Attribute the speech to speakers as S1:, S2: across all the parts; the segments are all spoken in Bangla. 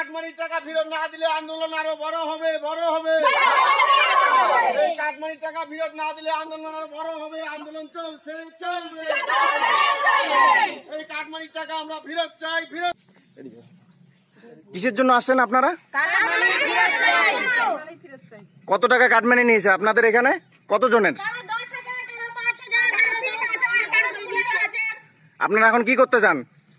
S1: কাটমানির টাকা ফেরত না দিলে আন্দোলন আরো বড় হবে বড় হবে এই কাটমানির টাকা ফেরত না দিলে আন্দোলন আরো বড় হবে আন্দোলন চলছে চলবে এই কাটমানির টাকা আমরা ফেরত চাই ফেরত কিসের জন্য আসছেন আপনারা কত টাকা কাটমানি নিয়েছে আপনাদের এখানে কতজনের আপনারা এখন কি করতে চান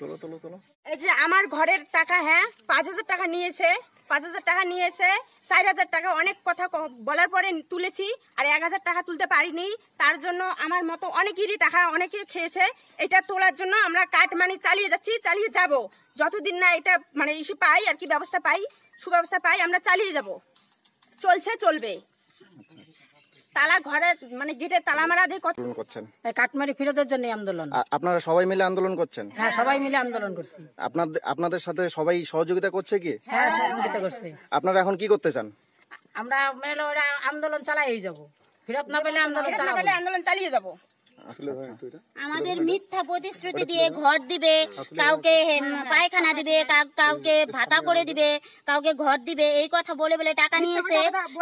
S1: তোলো তোলো তোলো এই যে আমার ঘরের টাকা হ্যাঁ পাঁচ হাজার টাকা নিয়েছে পাঁচ হাজার টাকা নিয়েছে চার হাজার টাকা অনেক কথা বলার পরে তুলেছি আর এক হাজার টাকা তুলতে পারিনি তার জন্য আমার মতো অনেকেরই টাকা অনেকের খেয়েছে এটা তোলার জন্য আমরা কাট মানি চালিয়ে যাচ্ছি চালিয়ে যাব যতদিন না এটা মানে ইসে পাই আর কি ব্যবস্থা পাই সুব্যবস্থা পাই আমরা চালিয়ে যাব চলছে চলবে আচ্ছা, আচ্ছা। তালা ঘরে মানে গেটে তালা মারা দিয়ে কত করছেন কাটমারি ফিরতের জন্য আন্দোলন আপনারা সবাই মিলে আন্দোলন করছেন হ্যাঁ সবাই মিলে আন্দোলন করছি আপনাদের আপনাদের সাথে সবাই সহযোগিতা করছে কি হ্যাঁ সহযোগিতা করছে আপনারা এখন কি করতে চান আমরা মেলোরা আন্দোলন চালাই যাব ফিরত না পেলে আন্দোলন চালাবো আন্দোলন চালিয়ে যাব
S2: আমাদের মিথ্যা
S1: প্রতিশ্রুতি দিয়ে ঘর দিবে কাউকে পায়খানা দিবে কাউকে ভাতা করে দিবে কাউকে ঘর দিবে এই কথা বলে বলে টাকা নিয়েছে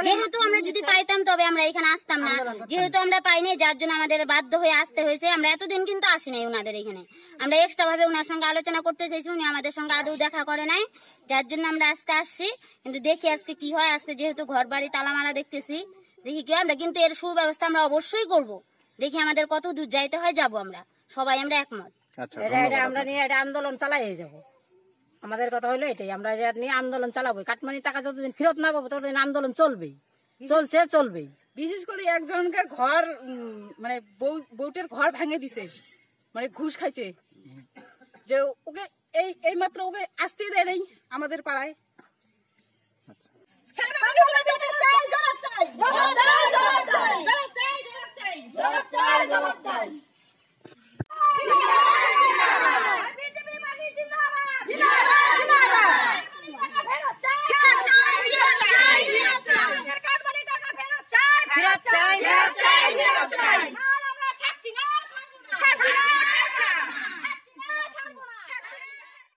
S1: যেহেতু আমরা যদি পাইতাম তবে আমরা এখানে আসতাম না যেহেতু আমরা পাইনি যার জন্য আমাদের বাধ্য হয়ে আসতে হয়েছে আমরা এতদিন কিন্তু আসি নাই ওনাদের এখানে আমরা এক্সট্রা ভাবে ওনার সঙ্গে আলোচনা করতে চাইছি উনি আমাদের সঙ্গে আদৌ দেখা করে নাই যার জন্য আমরা আজকে আসছি কিন্তু দেখি আজকে কি হয় আজকে যেহেতু ঘর বাড়ি তালামালা দেখতেছি দেখি কি আমরা কিন্তু এর সুব্যবস্থা আমরা অবশ্যই করবো দেখি আমাদের কত দূর যাইতে হয় যাব আমরা সবাই আমরা একমত আচ্ছা, আমরা নিয়ে এটা আন্দোলন চালাই যাব আমাদের কথা হলো এটাই আমরা নিয়ে আন্দোলন চালাবো কাটমানির টাকা যতদিন ফেরত না পাবো ততদিন আন্দোলন চলবেই চলছে চলবেই বিশেষ করে একজনকার ঘর মানে বউ বউটের ঘর ভেঙে দিছে মানে ঘুষ খাইছে যে ওকে এই এইমাত্র ওকে আসতে দেয় নাই আমাদের পাড়ায়